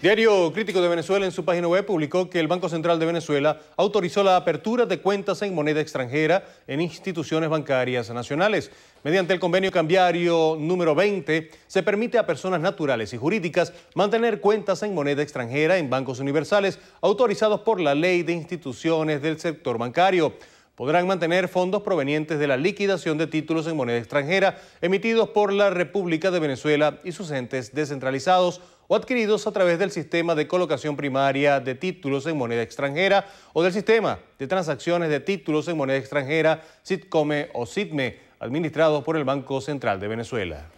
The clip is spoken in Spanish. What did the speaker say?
Diario Crítico de Venezuela en su página web publicó que el Banco Central de Venezuela autorizó la apertura de cuentas en moneda extranjera en instituciones bancarias nacionales. Mediante el convenio cambiario número 20, se permite a personas naturales y jurídicas mantener cuentas en moneda extranjera en bancos universales autorizados por la ley de instituciones del sector bancario podrán mantener fondos provenientes de la liquidación de títulos en moneda extranjera emitidos por la República de Venezuela y sus entes descentralizados o adquiridos a través del sistema de colocación primaria de títulos en moneda extranjera o del sistema de transacciones de títulos en moneda extranjera, SITCOME o SITME, administrados por el Banco Central de Venezuela.